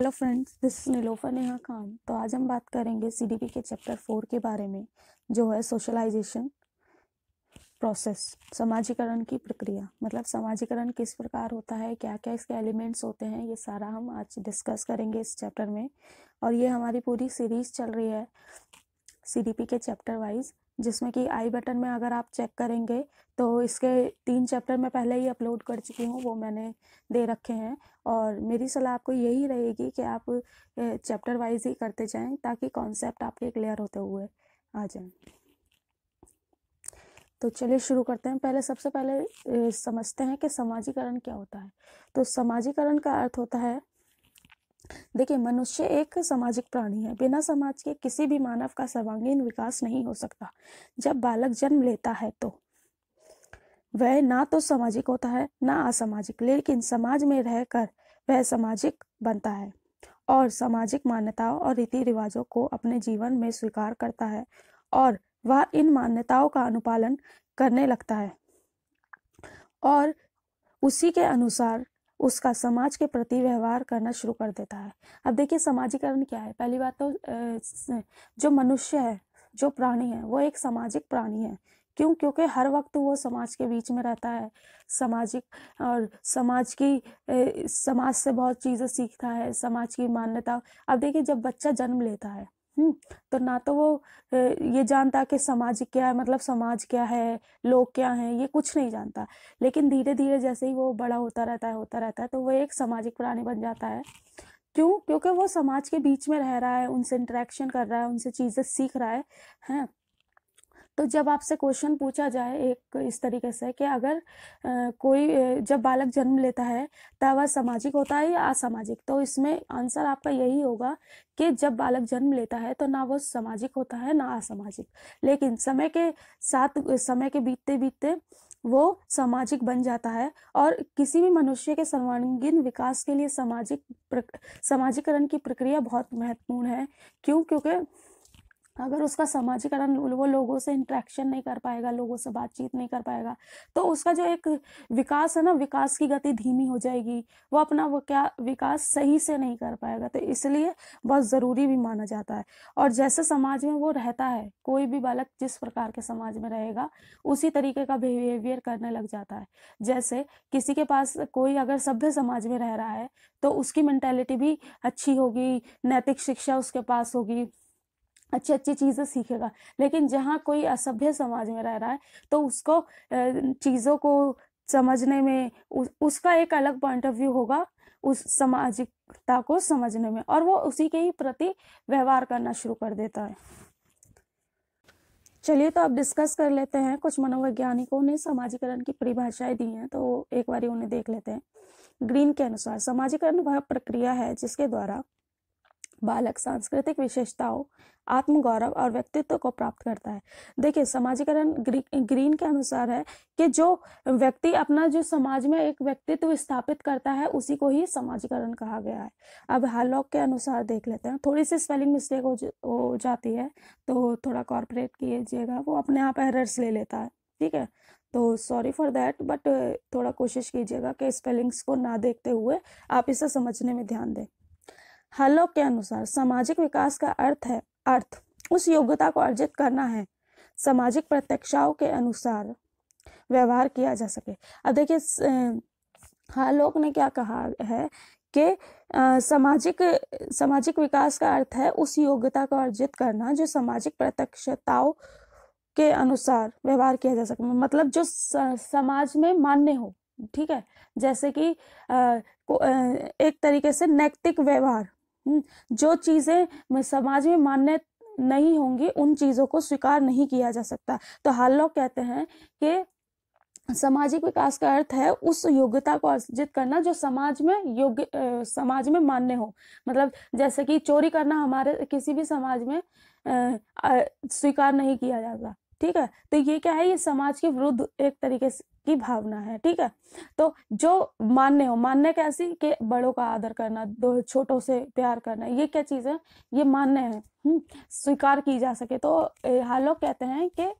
Hello friends this is Nilofar Neha Khan तो आज हम बात करेंगे सीडीपी के चैप्टर फोर के बारे में जो है सोशलाइजेशन प्रोसेस समाजीकरण की प्रक्रिया मतलब समाजीकरण किस प्रकार होता है क्या क्या इसके एलिमेंट्स होते हैं ये सारा हम आज डिस्कस करेंगे इस चैप्टर में और ये हमारी पूरी सीरीज चल रही है सीडीपी के चैप्टर वाइज जिसमें कि आई बटन में अगर आप चेक करेंगे तो इसके तीन चैप्टर मैं पहले ही अपलोड कर चुकी हूँ वो मैंने दे रखे हैं और मेरी सलाह आपको यही रहेगी कि आप चैप्टर वाइज ही करते जाएं ताकि कॉन्सेप्ट आपके क्लियर होते हुए आ जाए तो चलिए शुरू करते हैं पहले सबसे पहले समझते हैं कि समाजीकरण क्या होता है तो समाजीकरण का अर्थ होता है देखिए मनुष्य एक सामाजिक प्राणी है बिना समाज के किसी भी मानव का सर्वांगीण विकास नहीं हो सकता जब बालक जन्म लेता है तो वह ना तो सामाजिक होता है ना असामाजिक लेकिन समाज में रहकर वह सामाजिक बनता है और सामाजिक मान्यताओं और रीति रिवाजों को अपने जीवन में स्वीकार करता है और वह इन मान्यताओं का अनुपालन करने लगता है और उसी के अनुसार उसका समाज के प्रति व्यवहार करना शुरू कर देता है अब देखिए समाजीकरण क्या है पहली बात तो जो मनुष्य है जो प्राणी है वो एक सामाजिक प्राणी है क्यों क्योंकि हर वक्त वो समाज के बीच में रहता है सामाजिक और समाज की समाज से बहुत चीज़ें सीखता है समाज की मान्यता अब देखिए जब बच्चा जन्म लेता है हम्म, तो ना तो वो ये जानता कि समाज क्या है मतलब समाज क्या है लोग क्या हैं ये कुछ नहीं जानता लेकिन धीरे धीरे जैसे ही वो बड़ा होता रहता है होता रहता है तो वो एक सामाजिक प्राणी बन जाता है क्यों क्योंकि वो समाज के बीच में रह रहा है उनसे इंटरेक्शन कर रहा है उनसे चीज़ें सीख रहा है हैं तो जब आपसे क्वेश्चन पूछा जाए एक इस तरीके से कि अगर कोई जब बालक जन्म लेता है तब वह सामाजिक होता है या असामाजिक तो इसमें आंसर आपका यही होगा कि जब बालक जन्म लेता है तो ना वो सामाजिक होता है ना असामाजिक लेकिन समय के साथ समय के बीतते बीतते वो सामाजिक बन जाता है और किसी भी मनुष्य के सर्वांगीण विकास के लिए सामाजिक सामाजिकरण की प्रक्रिया बहुत महत्वपूर्ण है क्यों क्योंकि अगर उसका समाजीकरण वो लोगों से इंट्रैक्शन नहीं कर पाएगा लोगों से बातचीत नहीं कर पाएगा तो उसका जो एक विकास है ना विकास की गति धीमी हो जाएगी वो अपना वो क्या विकास सही से नहीं कर पाएगा तो इसलिए बहुत ज़रूरी भी माना जाता है और जैसे समाज में वो रहता है कोई भी बालक जिस प्रकार के समाज में रहेगा उसी तरीके का बिहेवियर करने लग जाता है जैसे किसी के पास कोई अगर सभ्य समाज में रह रहा है तो उसकी मैंटेलिटी भी अच्छी होगी नैतिक शिक्षा उसके पास होगी अच्छी अच्छी चीज़ें सीखेगा लेकिन जहाँ कोई असभ्य समाज में रह रहा है तो उसको चीज़ों को समझने में उस, उसका एक अलग पॉइंट ऑफ व्यू होगा उस सामाजिकता को समझने में और वो उसी के ही प्रति व्यवहार करना शुरू कर देता है चलिए तो अब डिस्कस कर लेते हैं कुछ मनोवैज्ञानिकों ने समाजीकरण की परिभाषाएं दी हैं तो एक बार उन्हें देख लेते हैं ग्रीन के अनुसार समाजीकरण वह प्रक्रिया है जिसके द्वारा बालक सांस्कृतिक विशेषताओं आत्मगौरव और व्यक्तित्व को प्राप्त करता है देखिए समाजीकरण ग्री, ग्रीन के अनुसार है कि जो व्यक्ति अपना जो समाज में एक व्यक्तित्व स्थापित करता है उसी को ही समाजीकरण कहा गया है अब हालॉक के अनुसार देख लेते हैं थोड़ी सी स्पेलिंग मिस्टेक हो, हो जाती है तो थोड़ा कॉरपोरेट कीजिएगा वो अपने आप एरर्स ले लेता है ठीक है तो सॉरी फॉर दैट बट थोड़ा कोशिश कीजिएगा कि स्पेलिंग्स को ना देखते हुए आप इसे समझने में ध्यान दें हालों के अनुसार सामाजिक विकास का अर्थ है अर्थ उस योग्यता को अर्जित करना है सामाजिक प्रत्यक्षाओं के अनुसार व्यवहार किया जा सके अब देखिए हालोक ने क्या कहा है कि सामाजिक सामाजिक विकास का अर्थ है उस योग्यता को अर्जित करना जो सामाजिक प्रत्यक्षताओं के अनुसार व्यवहार किया जा सके मतलब जो समाज में मान्य हो ठीक है जैसे कि आ, एक तरीके से नैतिक व्यवहार हम्म, जो चीज़ें समाज में मान्य नहीं होंगी उन चीज़ों को स्वीकार नहीं किया जा सकता तो हाल लोग कहते हैं कि सामाजिक विकास का अर्थ है उस योग्यता को अर्जित करना जो समाज में योग्य समाज में मान्य हो मतलब जैसे कि चोरी करना हमारे किसी भी समाज में स्वीकार नहीं किया जाता ठीक है तो ये क्या है ये समाज के विरुद्ध एक तरीके की भावना है ठीक है तो जो मान्य हो मान्य कैसी कि बड़ों का आदर करना दो छोटों से प्यार करना ये क्या चीज़ है ये मान्य है हम्म, स्वीकार की जा सके तो लोग कहते हैं कि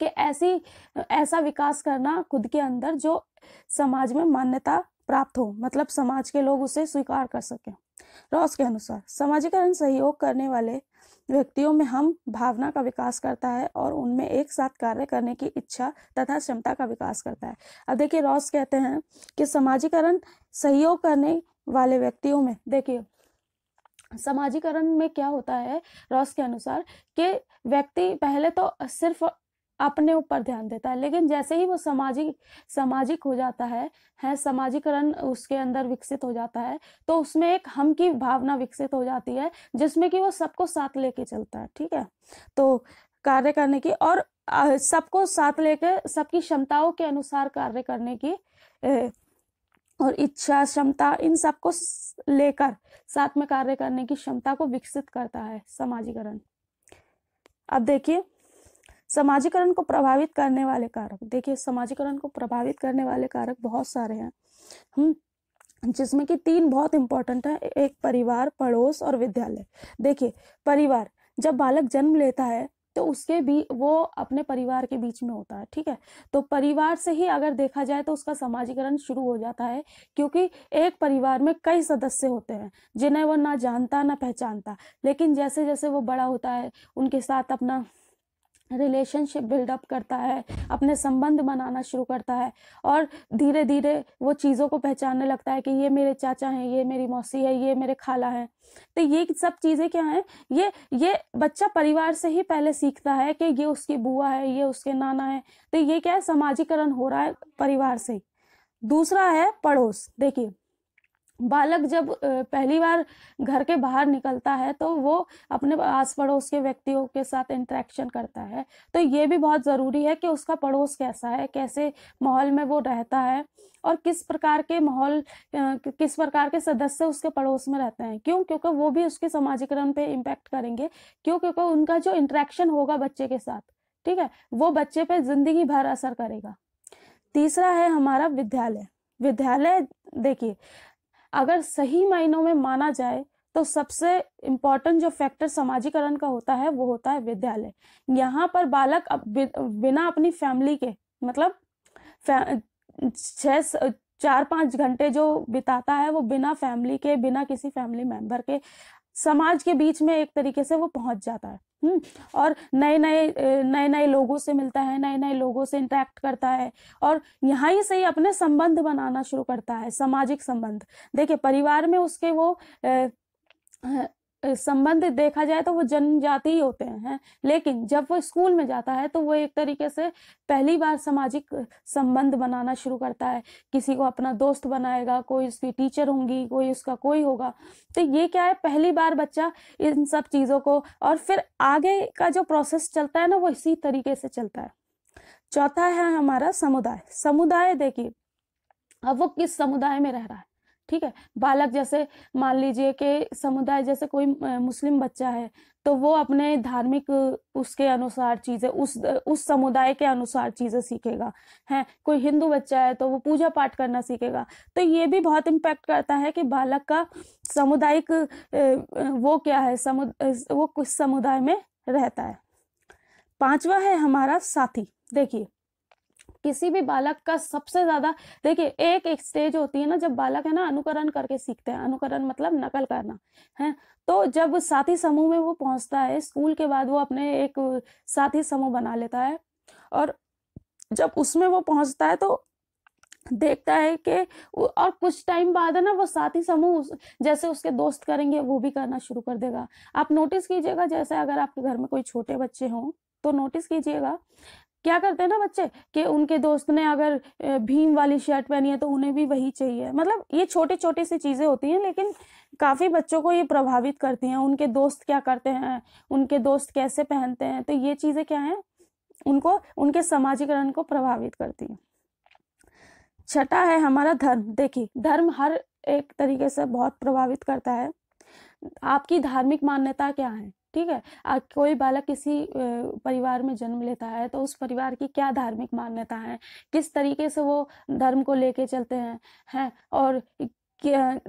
कि ऐसी ऐसा विकास करना खुद के अंदर जो समाज में मान्यता प्राप्त हो मतलब समाज के लोग उसे स्वीकार कर सकें रॉस के अनुसार समाजीकरण सहयोग करने वाले व्यक्तियों में हम भावना का विकास करता है और उनमें एक साथ कार्य करने की इच्छा तथा क्षमता का विकास करता है अब देखिए रॉस कहते हैं कि समाजीकरण सहयोग करने वाले व्यक्तियों में देखिए समाजीकरण में क्या होता है रॉस के अनुसार कि व्यक्ति पहले तो सिर्फ अपने ऊपर ध्यान देता है लेकिन जैसे ही वो सामाजिक सामाजिक हो जाता है है सामाजिकरण उसके अंदर विकसित हो जाता है तो उसमें एक हम की भावना विकसित हो जाती है जिसमें कि वो सबको साथ लेके चलता है ठीक है तो कार्य करने की और सबको साथ लेके सबकी क्षमताओं के अनुसार कार्य करने की ए, और इच्छा क्षमता इन सबको लेकर साथ में कार्य करने की क्षमता को विकसित करता है समाजीकरण अब देखिए समाजीकरण को प्रभावित करने वाले कारक देखिए समाजीकरण को प्रभावित करने वाले कारक बहुत सारे हैं हम हम्म, जिसमें कि तीन बहुत इंपॉर्टेंट है एक परिवार पड़ोस और विद्यालय देखिए परिवार जब बालक जन्म लेता है तो उसके भी वो अपने परिवार के बीच में होता है ठीक है तो परिवार से ही अगर देखा जाए तो उसका समाजीकरण शुरू हो जाता है क्योंकि एक परिवार में कई सदस्य होते हैं जिन्हें वो ना जानता ना पहचानता लेकिन जैसे जैसे वो बड़ा होता है उनके साथ अपना रिलेशनशिप बिल्डअप करता है अपने संबंध बनाना शुरू करता है और धीरे धीरे वो चीज़ों को पहचानने लगता है कि ये मेरे चाचा हैं ये मेरी मौसी है ये मेरे खाला हैं तो ये सब चीज़ें क्या हैं ये ये बच्चा परिवार से ही पहले सीखता है कि ये उसकी बुआ है ये उसके नाना है तो ये क्या है समाजीकरण हो रहा है परिवार से दूसरा है पड़ोस देखिए बालक जब पहली बार घर के बाहर निकलता है तो वो अपने आस पड़ोस के व्यक्तियों के साथ इंट्रैक्शन करता है तो ये भी बहुत ज़रूरी है कि उसका पड़ोस कैसा है कैसे माहौल में वो रहता है और किस प्रकार के माहौल किस प्रकार के सदस्य उसके पड़ोस में रहते हैं क्यों क्योंकि वो भी उसके समाजीकरण पर इम्पैक्ट करेंगे क्यों क्योंकि उनका जो इंट्रैक्शन होगा बच्चे के साथ ठीक है वो बच्चे पे ज़िंदगी भर असर करेगा तीसरा है हमारा विद्यालय विद्यालय देखिए अगर सही मायनों में माना जाए तो सबसे इम्पोर्टेंट जो फैक्टर समाजीकरण का होता है वो होता है विद्यालय यहाँ पर बालक बिना अपनी फैमिली के मतलब छः चार पाँच घंटे जो बिताता है वो बिना फैमिली के बिना किसी फैमिली मेंबर के समाज के बीच में एक तरीके से वो पहुंच जाता है हम्म, और नए नए नए नए लोगों से मिलता है नए नए लोगों से इंटरेक्ट करता है और यहाँ ही से ही अपने संबंध बनाना शुरू करता है सामाजिक संबंध देखिए परिवार में उसके वो संबंध देखा जाए तो वो जनजाति ही होते हैं लेकिन जब वो स्कूल में जाता है तो वो एक तरीके से पहली बार सामाजिक संबंध बनाना शुरू करता है किसी को अपना दोस्त बनाएगा कोई उसकी टीचर होंगी कोई उसका कोई होगा तो ये क्या है पहली बार बच्चा इन सब चीज़ों को और फिर आगे का जो प्रोसेस चलता है ना वो इसी तरीके से चलता है चौथा है हमारा समुदाय समुदाय देखिए अब वो किस समुदाय में रह रहा है ठीक है बालक जैसे मान लीजिए कि समुदाय जैसे कोई मुस्लिम बच्चा है तो वो अपने धार्मिक उसके अनुसार चीज़ें उस उस समुदाय के अनुसार चीज़ें सीखेगा है कोई हिंदू बच्चा है तो वो पूजा पाठ करना सीखेगा तो ये भी बहुत इम्पैक्ट करता है कि बालक का सामुदायिक वो क्या है समुद वो किस समुदाय में रहता है पांचवा है हमारा साथी देखिए किसी भी बालक का सबसे ज्यादा देखिए एक एक स्टेज होती है ना जब बालक है ना अनुकरण करके सीखते हैं अनुकरण मतलब नकल करना है तो जब साथी समूह में वो पहुंचता है स्कूल के बाद वो अपने एक साथी समूह बना लेता है और जब उसमें वो पहुंचता है तो देखता है कि और कुछ टाइम बाद है ना वो साथी समूह जैसे उसके दोस्त करेंगे वो भी करना शुरू कर देगा आप नोटिस कीजिएगा जैसे अगर आपके घर में कोई छोटे बच्चे हों तो नोटिस कीजिएगा क्या करते हैं ना बच्चे कि उनके दोस्त ने अगर भीम वाली शर्ट पहनी है तो उन्हें भी वही चाहिए मतलब ये छोटी छोटी सी चीज़ें होती हैं लेकिन काफ़ी बच्चों को ये प्रभावित करती हैं उनके दोस्त क्या करते हैं उनके दोस्त कैसे पहनते हैं तो ये चीज़ें क्या हैं उनको उनके समाजीकरण को प्रभावित करती हैं छठा है हमारा धर्म देखिए धर्म हर एक तरीके से बहुत प्रभावित करता है आपकी धार्मिक मान्यता क्या है ठीक है कोई बालक किसी परिवार में जन्म लेता है तो उस परिवार की क्या धार्मिक मान्यता है किस तरीके से वो धर्म को लेके चलते हैं हैं और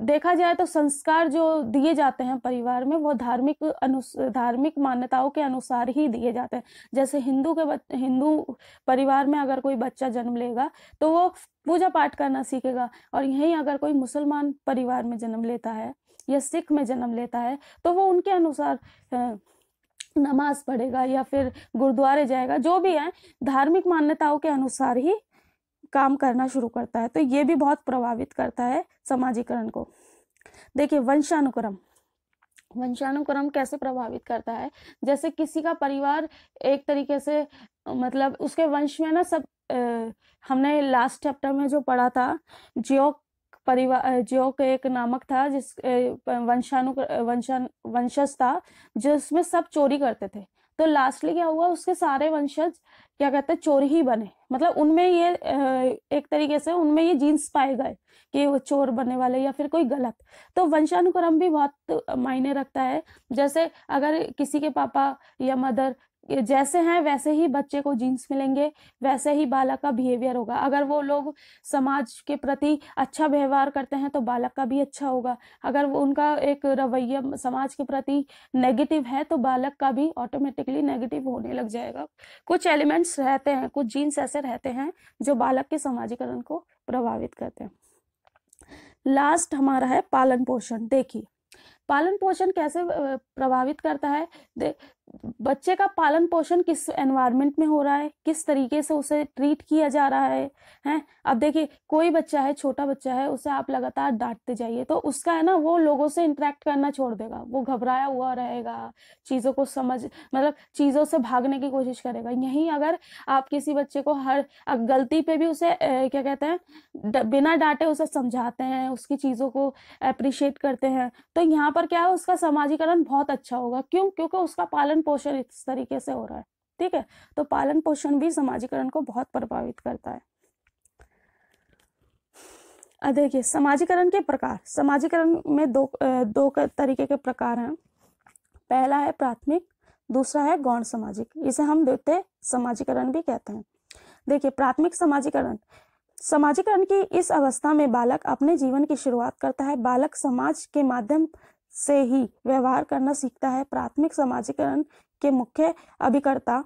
देखा जाए तो संस्कार जो दिए जाते हैं परिवार में वो धार्मिक अनु धार्मिक मान्यताओं के अनुसार ही दिए जाते हैं जैसे हिंदू के हिंदू परिवार में अगर कोई बच्चा जन्म लेगा तो वो पूजा पाठ करना सीखेगा और यहीं अगर कोई मुसलमान परिवार में जन्म लेता है या सिख में जन्म लेता है तो वो उनके अनुसार नमाज पढ़ेगा या फिर गुरुद्वारे जाएगा जो भी है धार्मिक मान्यताओं के अनुसार ही काम करना शुरू करता है तो ये भी बहुत प्रभावित करता है समाजीकरण को देखिए वंशानुक्रम वंशानुक्रम कैसे प्रभावित करता है जैसे किसी का परिवार एक तरीके से मतलब उसके वंश में ना सब आ, हमने लास्ट चैप्टर में जो पढ़ा था जियो परिवार जो के एक नामक था जिस वंशानु वंशान वंशज था जिसमें सब चोरी करते थे तो लास्टली क्या हुआ उसके सारे वंशज क्या कहते हैं चोर ही बने मतलब उनमें ये एक तरीके से उनमें ये जीन्स पाए गए कि वो चोर बनने वाले या फिर कोई गलत तो वंशानुक्रम भी बहुत मायने रखता है जैसे अगर किसी के पापा या मदर जैसे हैं वैसे ही बच्चे को जीन्स मिलेंगे वैसे ही बालक का बिहेवियर होगा अगर वो लोग समाज के प्रति अच्छा व्यवहार करते हैं तो बालक का भी अच्छा होगा अगर वो उनका एक रवैया समाज के प्रति नेगेटिव है तो बालक का भी ऑटोमेटिकली नेगेटिव होने लग जाएगा कुछ एलिमेंट्स रहते हैं कुछ जीन्स ऐसे रहते हैं जो बालक के समाजीकरण को प्रभावित करते हैं लास्ट हमारा है पालन पोषण देखिए पालन पोषण कैसे प्रभावित करता है बच्चे का पालन पोषण किस एनवायरनमेंट में हो रहा है किस तरीके से उसे ट्रीट किया जा रहा है हैं अब देखिए कोई बच्चा है छोटा बच्चा है उसे आप लगातार डांटते जाइए तो उसका है ना वो लोगों से इंटरेक्ट करना छोड़ देगा वो घबराया हुआ रहेगा चीज़ों को समझ मतलब चीज़ों से भागने की कोशिश करेगा यहीं अगर आप किसी बच्चे को हर गलती पर भी उसे ए, क्या कहते हैं बिना डांटे उसे समझाते हैं उसकी चीज़ों को अप्रिशिएट करते हैं तो यहाँ पर क्या है उसका समाजीकरण बहुत अच्छा होगा क्यों क्योंकि उसका पालन पालन पोषण इस तरीके से हो रहा है ठीक है तो पालन पोषण भी समाजीकरण को बहुत प्रभावित करता है देखिए समाजीकरण के प्रकार समाजीकरण में दो दो तरीके के प्रकार हैं पहला है प्राथमिक दूसरा है गौण सामाजिक इसे हम देते समाजीकरण भी कहते हैं देखिए प्राथमिक समाजीकरण समाजीकरण की इस अवस्था में बालक अपने जीवन की शुरुआत करता है बालक समाज के माध्यम से ही व्यवहार करना सीखता है प्राथमिक समाजीकरण के मुख्य अभिकर्ता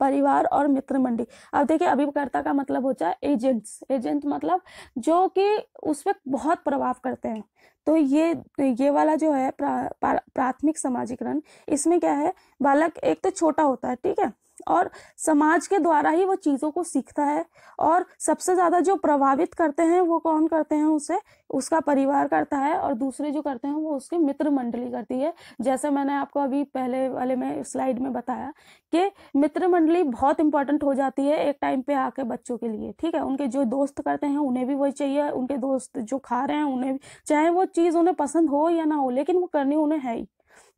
परिवार और मित्र मंडी अब देखिए अभिकर्ता का मतलब होता है एजेंट्स एजेंट मतलब जो कि उस पर बहुत प्रभाव करते हैं तो ये तो ये वाला जो है प्रा, प्रा, प्राथमिक समाजीकरण इसमें क्या है बालक एक तो छोटा होता है ठीक है और समाज के द्वारा ही वो चीज़ों को सीखता है और सबसे ज़्यादा जो प्रभावित करते हैं वो कौन करते हैं उसे उसका परिवार करता है और दूसरे जो करते हैं वो उसके मित्र मंडली करती है जैसे मैंने आपको अभी पहले वाले में स्लाइड में बताया कि मित्र मंडली बहुत इंपॉर्टेंट हो जाती है एक टाइम पे आके बच्चों के लिए ठीक है उनके जो दोस्त करते हैं उन्हें भी वही चाहिए उनके दोस्त जो खा रहे हैं उन्हें भी चाहे वो चीज़ उन्हें पसंद हो या ना हो लेकिन वो करनी उन्हें है ही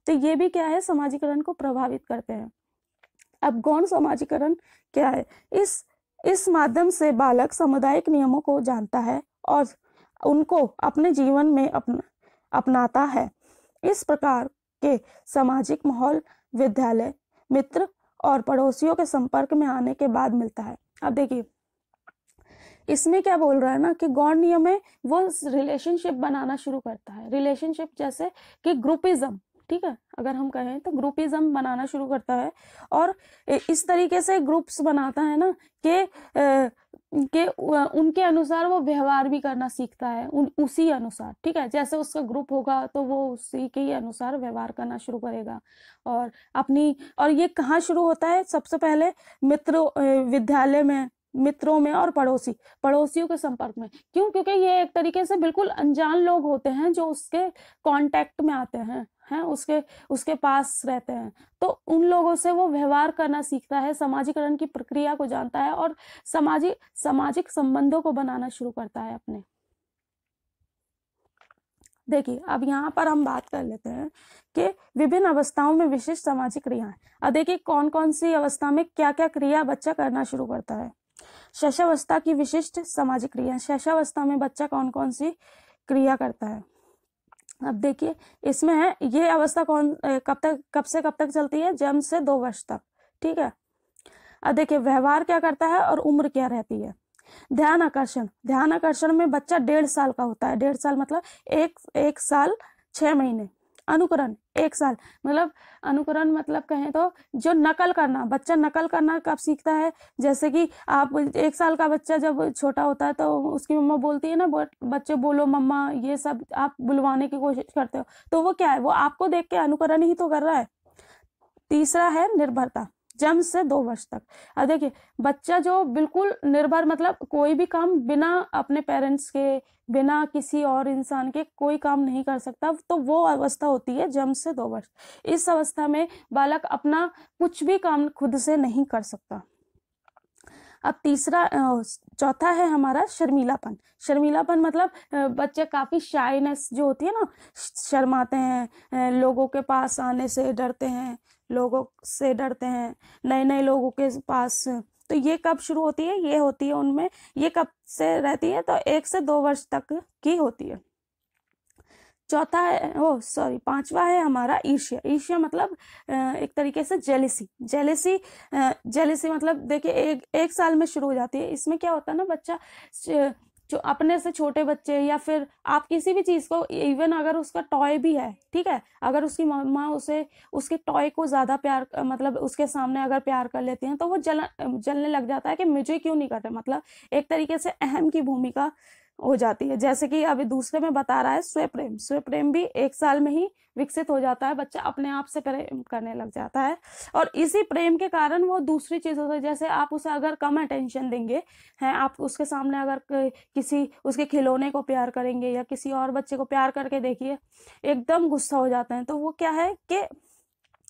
तो ये भी क्या है समाजीकरण को प्रभावित करते हैं अब गौण समाजीकरण क्या है इस इस माध्यम से बालक सामुदायिक नियमों को जानता है और उनको अपने जीवन में अपना अपनाता है इस प्रकार के सामाजिक माहौल विद्यालय मित्र और पड़ोसियों के संपर्क में आने के बाद मिलता है अब देखिए इसमें क्या बोल रहा है ना कि गौण नियम है वो रिलेशनशिप बनाना शुरू करता है रिलेशनशिप जैसे कि ग्रुपिज्म ठीक है अगर हम कहें तो ग्रुपिज्म बनाना शुरू करता है और इस तरीके से ग्रुप्स बनाता है ना कि के उनके अनुसार वो व्यवहार भी करना सीखता है उन उसी अनुसार ठीक है जैसे उसका ग्रुप होगा तो वो उसी के ही अनुसार व्यवहार करना शुरू करेगा और अपनी और ये कहाँ शुरू होता है सबसे पहले मित्र विद्यालय में मित्रों में और पड़ोसी पड़ोसियों के संपर्क में क्यों क्योंकि ये एक तरीके से बिल्कुल अनजान लोग होते हैं जो उसके कॉन्टेक्ट में आते हैं हैं उसके उसके पास रहते हैं तो उन लोगों से वो व्यवहार करना सीखता है समाजीकरण की प्रक्रिया को जानता है और सामाजिक सामाजिक संबंधों को बनाना शुरू करता है अपने देखिए अब यहाँ पर हम बात कर लेते हैं कि विभिन्न अवस्थाओं में विशिष्ट सामाजिक क्रियाएं अब देखिए कौन कौन सी अवस्था में क्या क्या क्रिया बच्चा करना शुरू करता है शैशावस्था की विशिष्ट सामाजिक क्रिया शैशावस्था में बच्चा कौन कौन सी क्रिया करता है अब देखिए इसमें है ये अवस्था कौन कब तक कब से कब तक चलती है जन्म से दो वर्ष तक ठीक है अब देखिए व्यवहार क्या करता है और उम्र क्या रहती है ध्यान आकर्षण ध्यान आकर्षण में बच्चा डेढ़ साल का होता है डेढ़ साल मतलब एक एक साल छः महीने अनुकरण एक साल मतलब अनुकरण मतलब कहें तो जो नकल करना बच्चा नकल करना कब सीखता है जैसे कि आप एक साल का बच्चा जब छोटा होता है तो उसकी मम्मा बोलती है ना बच्चे बोलो मम्मा ये सब आप बुलवाने की कोशिश करते हो तो वो क्या है वो आपको देख के अनुकरण ही तो कर रहा है तीसरा है निर्भरता जन्म से दो वर्ष तक अब देखिए बच्चा जो बिल्कुल निर्भर मतलब कोई भी काम बिना अपने पेरेंट्स के बिना किसी और इंसान के कोई काम नहीं कर सकता तो वो अवस्था होती है जन्म से दो वर्ष इस अवस्था में बालक अपना कुछ भी काम खुद से नहीं कर सकता अब तीसरा चौथा है हमारा शर्मीलापन शर्मीलापन मतलब बच्चे काफ़ी शाइनेस जो होती है ना शर्माते हैं लोगों के पास आने से डरते हैं लोगों से डरते हैं नए नए लोगों के पास तो ये कब शुरू होती है ये होती है उनमें ये कब से रहती है तो एक से दो वर्ष तक की होती है चौथा है ओ सॉरी पांचवा है हमारा ईर्ष्या ईर्ष्या मतलब एक तरीके से जेलिसी जेलिसी जेलिसी मतलब देखिए एक एक साल में शुरू हो जाती है इसमें क्या होता है ना बच्चा जो अपने से छोटे बच्चे या फिर आप किसी भी चीज़ को इवन अगर उसका टॉय भी है ठीक है अगर उसकी माँ उसे उसके टॉय को ज़्यादा प्यार मतलब उसके सामने अगर प्यार कर लेती हैं तो वो जल जलने लग जाता है कि मुझे क्यों नहीं कर रहे मतलब एक तरीके से अहम की भूमिका हो जाती है जैसे कि अभी दूसरे में बता रहा है स्वप्रेम स्वप्रेम भी एक साल में ही विकसित हो जाता है बच्चा अपने आप से प्रेम करने लग जाता है और इसी प्रेम के कारण वो दूसरी चीज़ों से जैसे आप उसे अगर कम अटेंशन देंगे हैं आप उसके सामने अगर किसी उसके खिलौने को प्यार करेंगे या किसी और बच्चे को प्यार करके देखिए एकदम गुस्सा हो जाते हैं तो वो क्या है कि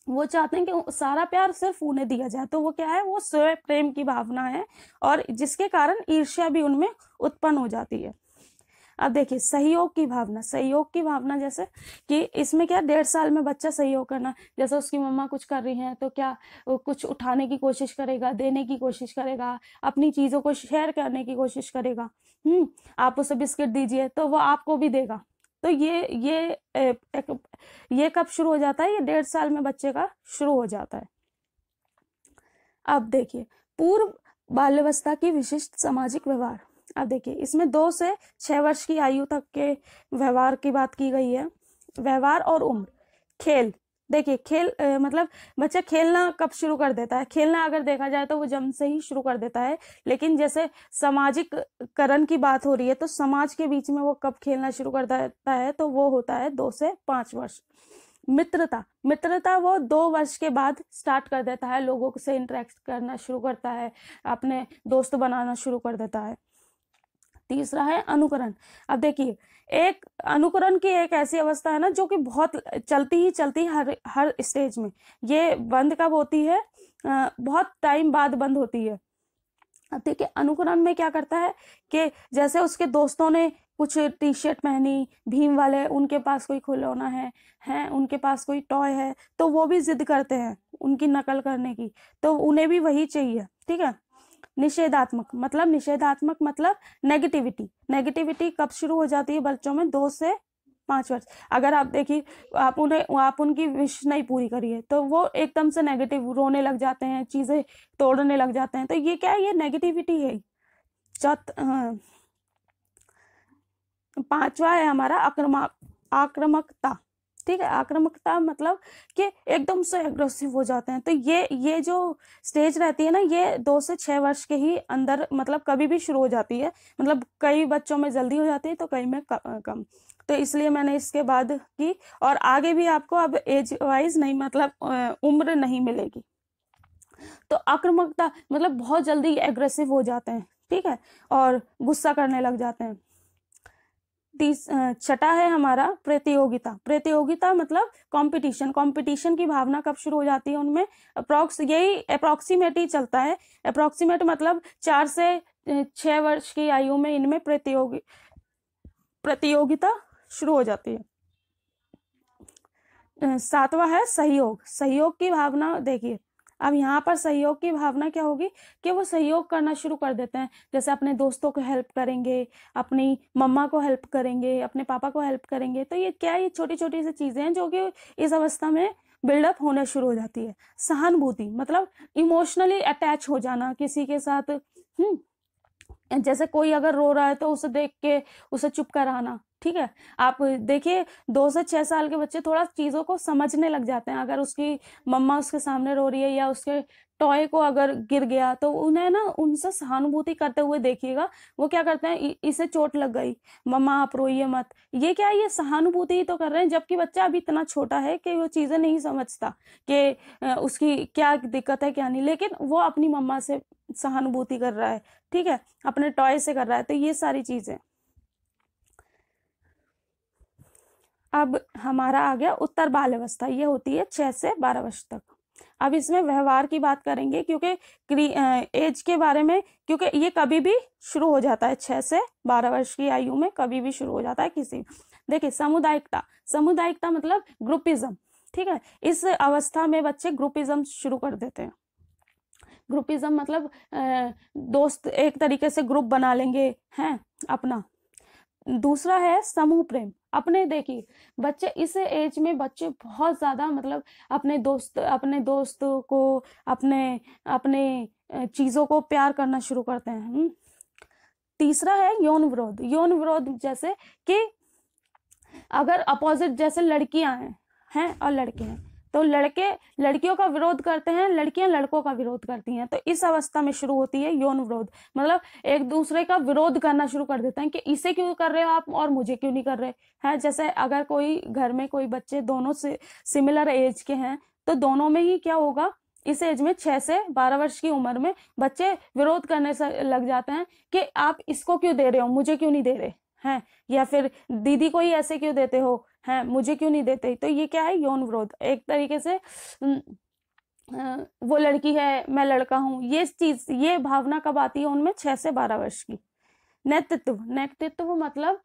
वो चाहते हैं कि सारा प्यार सिर्फ उन्हें दिया जाए तो वो क्या है वो स्वयं प्रेम की भावना है और जिसके कारण ईर्ष्या भी उनमें उत्पन्न हो जाती है अब देखिए सहयोग की भावना सहयोग की भावना जैसे कि इसमें क्या डेढ़ साल में बच्चा सहयोग करना जैसे उसकी मम्मा कुछ कर रही हैं तो क्या कुछ उठाने की कोशिश करेगा देने की कोशिश करेगा अपनी चीज़ों को शेयर करने की कोशिश करेगा हम्म आप उसे बिस्किट दीजिए तो वो आपको भी देगा तो ये ये ये कब शुरू हो जाता है ये डेढ़ साल में बच्चे का शुरू हो जाता है अब देखिए पूर्व बाल्यवस्था की विशिष्ट सामाजिक व्यवहार अब देखिए इसमें दो से छह वर्ष की आयु तक के व्यवहार की बात की गई है व्यवहार और उम्र खेल देखिए खेल मतलब बच्चा खेलना कब शुरू कर देता है खेलना अगर देखा जाए तो वो जन्म से ही शुरू कर देता है लेकिन जैसे सामाजिक करण की बात हो रही है तो समाज के बीच में वो कब खेलना शुरू कर देता है तो वो होता है दो से पाँच वर्ष मित्रता मित्रता वो दो वर्ष के बाद स्टार्ट कर देता है लोगों से इंटरेक्ट करना शुरू करता है अपने दोस्त बनाना शुरू कर देता है तीसरा है अनुकरण अब देखिए एक अनुकरण की एक ऐसी अवस्था है ना जो कि बहुत चलती ही चलती हर हर स्टेज में ये बंद कब होती है बहुत टाइम बाद बंद होती है अब देखिए अनुकरण में क्या करता है कि जैसे उसके दोस्तों ने कुछ टी शर्ट पहनी भीम वाले उनके पास कोई खिलौना है हैं उनके पास कोई टॉय है तो वो भी जिद करते हैं उनकी नकल करने की तो उन्हें भी वही चाहिए ठीक है निषेधात्मक मतलब निषेधात्मक मतलब नेगेटिविटी नेगेटिविटी कब शुरू हो जाती है बच्चों में दो से पाँच वर्ष अगर आप देखिए आप उन्हें आप उनकी विश नहीं पूरी करिए तो वो एकदम से नेगेटिव रोने लग जाते हैं चीज़ें तोड़ने लग जाते हैं तो ये क्या है ये नेगेटिविटी है चत हाँ। पांचवा है हमारा आक्रमा आक्रमकता ठीक है आक्रमकता मतलब कि एकदम से एग्रेसिव हो जाते हैं तो ये ये जो स्टेज रहती है ना ये दो से छः वर्ष के ही अंदर मतलब कभी भी शुरू हो जाती है मतलब कई बच्चों में जल्दी हो जाती है तो कई में कम तो इसलिए मैंने इसके बाद की और आगे भी आपको अब एज वाइज नहीं मतलब उम्र नहीं मिलेगी तो आक्रमकता मतलब बहुत जल्दी एग्रेसिव हो जाते हैं ठीक है और गुस्सा करने लग जाते हैं छठा है हमारा प्रतियोगिता प्रतियोगिता मतलब कंपटीशन कंपटीशन की भावना कब शुरू हो जाती है उनमें अप्रोक्स यही अप्रोक्सीमेट ही चलता है अप्रोक्सीमेट मतलब चार से छह वर्ष की आयु में इनमें प्रतियोगी प्रतियोगिता शुरू हो जाती है सातवा है सहयोग सहयोग की भावना देखिए अब यहाँ पर सहयोग की भावना क्या होगी कि वो सहयोग करना शुरू कर देते हैं जैसे अपने दोस्तों को हेल्प करेंगे अपनी मम्मा को हेल्प करेंगे अपने पापा को हेल्प करेंगे तो ये क्या ये छोटी छोटी सी चीज़ें हैं जो कि इस अवस्था में बिल्डअप होना शुरू हो जाती है सहानुभूति मतलब इमोशनली अटैच हो जाना किसी के साथ हम्म जैसे कोई अगर रो रहा है तो उसे देख के उसे चुप कराना ठीक है आप देखिए दो से छः साल के बच्चे थोड़ा चीज़ों को समझने लग जाते हैं अगर उसकी मम्मा उसके सामने रो रही है या उसके टॉय को अगर गिर गया तो उन्हें ना उनसे सहानुभूति करते हुए देखिएगा वो क्या करते हैं इसे चोट लग गई मम्मा आप रोइए मत ये क्या है ये सहानुभूति ही तो कर रहे हैं जबकि बच्चा अभी इतना छोटा है कि वो चीज़ें नहीं समझता कि उसकी क्या दिक्कत है क्या नहीं लेकिन वो अपनी मम्मा से सहानुभूति कर रहा है ठीक है अपने टॉय से कर रहा है तो ये सारी चीजें अब हमारा आ गया उत्तर बाल अवस्था ये होती है छह से बारह वर्ष तक अब इसमें व्यवहार की बात करेंगे क्योंकि एज के बारे में क्योंकि ये कभी भी शुरू हो जाता है छह से बारह वर्ष की आयु में कभी भी शुरू हो जाता है किसी देखिए सामुदायिकता सामुदायिकता मतलब ग्रुपिज्म ठीक है इस अवस्था में बच्चे ग्रुपिज्म शुरू कर देते हैं ग्रुपिज्म मतलब दोस्त एक तरीके से ग्रुप बना लेंगे हैं अपना दूसरा है समूह प्रेम अपने देखिए बच्चे इस एज में बच्चे बहुत ज़्यादा मतलब अपने दोस्त अपने दोस्तों को अपने अपने चीज़ों को प्यार करना शुरू करते हैं हम्म। तीसरा है यौन विरोध यौन विरोध जैसे कि अगर अपोजिट जैसे लड़कियां हैं हैं और लड़के हैं तो लड़के लड़कियों का विरोध करते हैं लड़कियां लड़कों का विरोध करती हैं तो इस अवस्था में शुरू होती है यौन विरोध मतलब एक दूसरे का विरोध करना शुरू कर देते हैं कि इसे क्यों कर रहे हो आप और मुझे क्यों नहीं कर रहे हैं जैसे अगर कोई घर में कोई बच्चे दोनों से सिमिलर एज के हैं तो दोनों में ही क्या होगा इस एज में छः से बारह वर्ष की उम्र में बच्चे विरोध करने से लग जाते हैं कि आप इसको क्यों दे रहे हो मुझे क्यों नहीं दे रहे हैं या फिर दीदी को ही ऐसे क्यों देते हो हैं मुझे क्यों नहीं देते तो ये क्या है यौन विरोध एक तरीके से वो लड़की है मैं लड़का हूँ ये चीज ये भावना कब आती है उनमें छह से बारह वर्ष की नेतृत्व नेतृत्व मतलब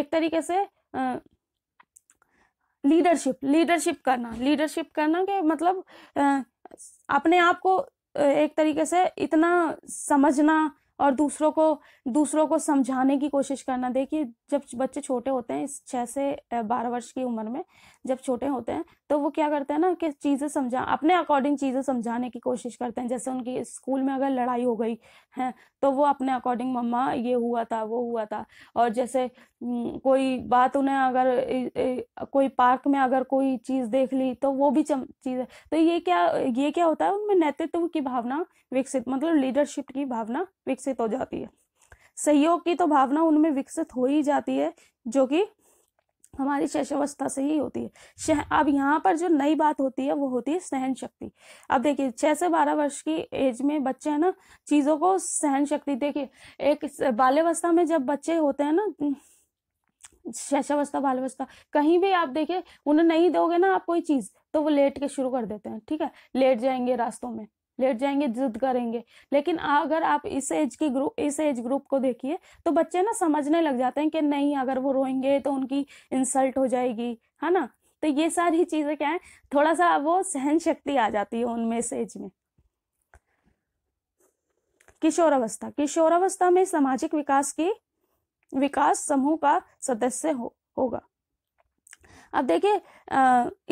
एक तरीके से लीडरशिप लीडरशिप करना लीडरशिप करना के मतलब अपने आप को एक तरीके से इतना समझना और दूसरों को दूसरों को समझाने की कोशिश करना देखिए जब बच्चे छोटे होते हैं इस छः से बारह वर्ष की उम्र में जब छोटे होते हैं तो वो क्या करते हैं ना कि चीज़ें समझा अपने अकॉर्डिंग चीज़ें समझाने की कोशिश करते हैं जैसे उनकी स्कूल में अगर लड़ाई हो गई है तो वो अपने अकॉर्डिंग मम्मा ये हुआ था वो हुआ था और जैसे कोई बात उन्हें अगर कोई पार्क में अगर कोई चीज़ देख ली तो वो भी चीज़ है तो ये क्या ये क्या होता है उनमें नेतृत्व की भावना विकसित मतलब लीडरशिप की भावना विकसित विकसित हो जाती है सहयोग की तो भावना उनमें विकसित हो ही जाती है जो कि हमारी शैशवस्था से ही होती है अब यहाँ पर जो नई बात होती है वो होती है सहन शक्ति अब देखिए छः से बारह वर्ष की एज में बच्चे हैं ना चीज़ों को सहन शक्ति देखिए एक बाल्यावस्था में जब बच्चे होते हैं ना शैशवस्था बाल्यावस्था कहीं भी आप देखिए उन्हें नहीं दोगे ना आप कोई चीज़ तो वो लेट के शुरू कर देते हैं ठीक है लेट जाएंगे रास्तों में लेट जाएंगे जिद करेंगे लेकिन अगर आप इस एज की ग्रुप इस एज ग्रुप को देखिए तो बच्चे ना समझने लग जाते हैं कि नहीं अगर वो रोएंगे तो उनकी इंसल्ट हो जाएगी है ना तो ये सारी चीज़ें क्या है थोड़ा सा वो सहन शक्ति आ जाती है उनमें इस एज में किशोरावस्था किशोरावस्था में सामाजिक विकास की विकास समूह का सदस्य हो, होगा अब देखिए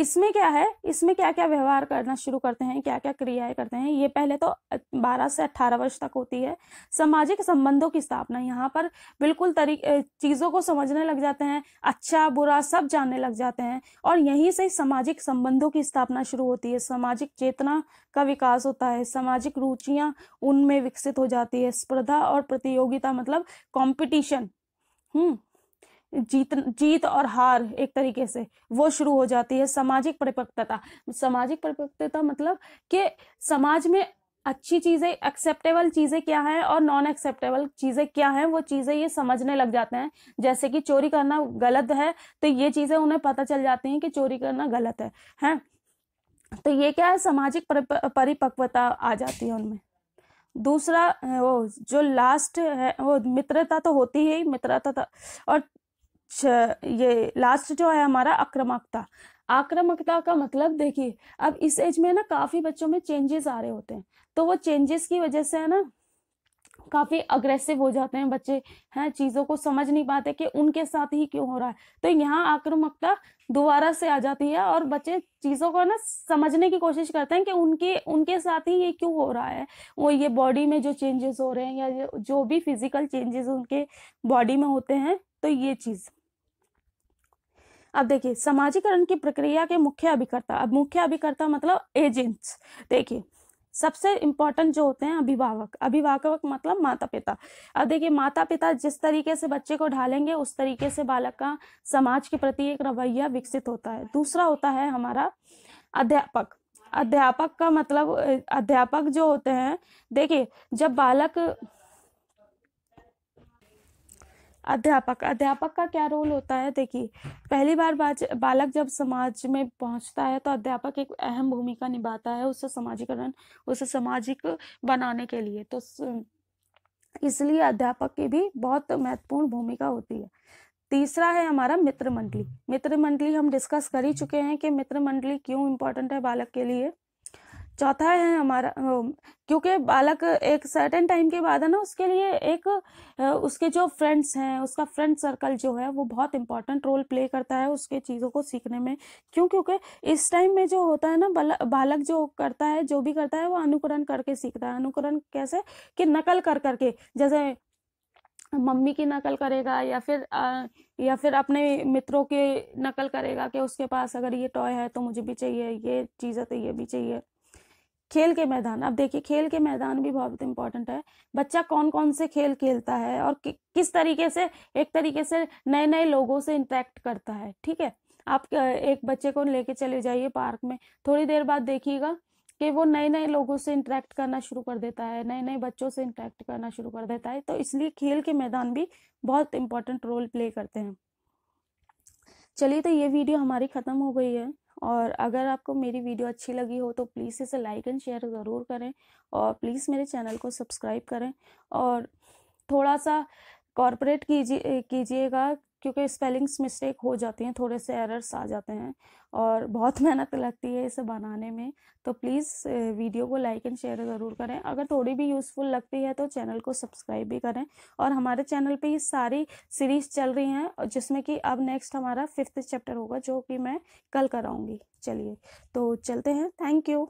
इसमें क्या है इसमें क्या क्या व्यवहार करना शुरू करते हैं क्या क्या क्रियाएं करते हैं ये पहले तो 12 से 18 वर्ष तक होती है सामाजिक संबंधों की स्थापना यहाँ पर बिल्कुल तरी चीज़ों को समझने लग जाते हैं अच्छा बुरा सब जानने लग जाते हैं और यहीं से सामाजिक संबंधों की स्थापना शुरू होती है सामाजिक चेतना का विकास होता है सामाजिक रुचियाँ उनमें विकसित हो जाती है स्पर्धा और प्रतियोगिता मतलब कॉम्पिटिशन हम्म जीत जीत और हार एक तरीके से वो शुरू हो जाती है सामाजिक परिपक्वता सामाजिक परिपक्वता मतलब कि समाज में अच्छी चीज़ें एक्सेप्टेबल चीज़ें क्या हैं और नॉन एक्सेप्टेबल चीज़ें क्या हैं वो चीज़ें ये समझने लग जाते हैं जैसे कि चोरी करना गलत है तो ये चीज़ें उन्हें पता चल जाती हैं कि चोरी करना गलत है हैं तो ये क्या है सामाजिक परिपक्वता आ जाती है उनमें दूसरा वो जो लास्ट है वो मित्रता तो होती है ही मित्रता तो, और ये लास्ट जो है हमारा आक्रामकता आक्रामकता का मतलब देखिए अब इस एज में ना काफ़ी बच्चों में चेंजेस आ रहे होते हैं तो वो चेंजेस की वजह से है ना काफ़ी अग्रेसिव हो जाते हैं बच्चे हैं चीज़ों को समझ नहीं पाते कि उनके साथ ही क्यों हो रहा है तो यहाँ आक्रामकता दोबारा से आ जाती है और बच्चे चीज़ों को ना समझने की कोशिश करते हैं कि उनके उनके साथ ही ये क्यों हो रहा है वो ये बॉडी में जो चेंजेस हो रहे हैं या जो भी फिजिकल चेंजेस उनके बॉडी में होते हैं तो ये चीज़ अब देखिए समाजीकरण की प्रक्रिया के मुख्य अभिकर्ता अब मुख्य अभिकर्ता मतलब एजेंट्स देखिए सबसे इम्पोर्टेंट जो होते हैं अभिभावक अभिभावक मतलब माता पिता अब देखिए माता पिता जिस तरीके से बच्चे को ढालेंगे उस तरीके से बालक का समाज के प्रति एक रवैया विकसित होता है दूसरा होता है हमारा अध्यापक अध्यापक का मतलब अध्यापक जो होते हैं देखिए जब बालक अध्यापक अध्यापक का क्या रोल होता है देखिए पहली बार बालक जब समाज में पहुंचता है तो अध्यापक एक अहम भूमिका निभाता है उसे समाजीकरण उसे सामाजिक बनाने के लिए तो इसलिए अध्यापक की भी बहुत महत्वपूर्ण भूमिका होती है तीसरा है हमारा मित्र मंडली मित्र मंडली हम डिस्कस कर ही चुके हैं कि मित्र मंडली क्यों इम्पोर्टेंट है बालक के लिए चौथा है हमारा क्योंकि बालक एक सर्टेन टाइम के बाद है ना उसके लिए एक उसके जो फ्रेंड्स हैं उसका फ्रेंड सर्कल जो है वो बहुत इंपॉर्टेंट रोल प्ले करता है उसके चीज़ों को सीखने में क्यों क्योंकि इस टाइम में जो होता है ना बालक जो करता है जो भी करता है वो अनुकरण करके सीखता है अनुकरण कैसे कि नकल कर करके जैसे मम्मी की नकल करेगा या फिर आ, या फिर अपने मित्रों की नकल करेगा कि उसके पास अगर ये टॉय है तो मुझे भी चाहिए ये चीज़ है तो ये भी चाहिए खेल के मैदान अब देखिए खेल के मैदान भी बहुत इंपॉर्टेंट है बच्चा कौन कौन से खेल खेलता है और कि, किस तरीके से एक तरीके से नए नए लोगों से इंटरेक्ट करता है ठीक है आप एक बच्चे को लेके चले जाइए पार्क में थोड़ी देर बाद देखिएगा कि वो नए नए लोगों से इंटरेक्ट करना शुरू कर देता है नए नए बच्चों से इंटरेक्ट करना शुरू कर देता है तो इसलिए खेल के मैदान भी बहुत इंपॉर्टेंट रोल प्ले करते हैं चलिए तो ये वीडियो हमारी ख़त्म हो गई है और अगर आपको मेरी वीडियो अच्छी लगी हो तो प्लीज़ इसे लाइक एंड शेयर ज़रूर करें और प्लीज़ मेरे चैनल को सब्सक्राइब करें और थोड़ा सा कॉरपोरेट कीजिए कीजिएगा क्योंकि स्पेलिंग्स मिस्टेक हो जाती हैं थोड़े से एरर्स आ जाते हैं और बहुत मेहनत लगती है इसे बनाने में तो प्लीज़ वीडियो को लाइक एंड शेयर ज़रूर करें अगर थोड़ी भी यूज़फुल लगती है तो चैनल को सब्सक्राइब भी करें और हमारे चैनल पे ये सारी सीरीज़ चल रही हैं जिसमें कि अब नेक्स्ट हमारा फिफ्थ चैप्टर होगा जो कि मैं कल कराऊँगी चलिए तो चलते हैं थैंक यू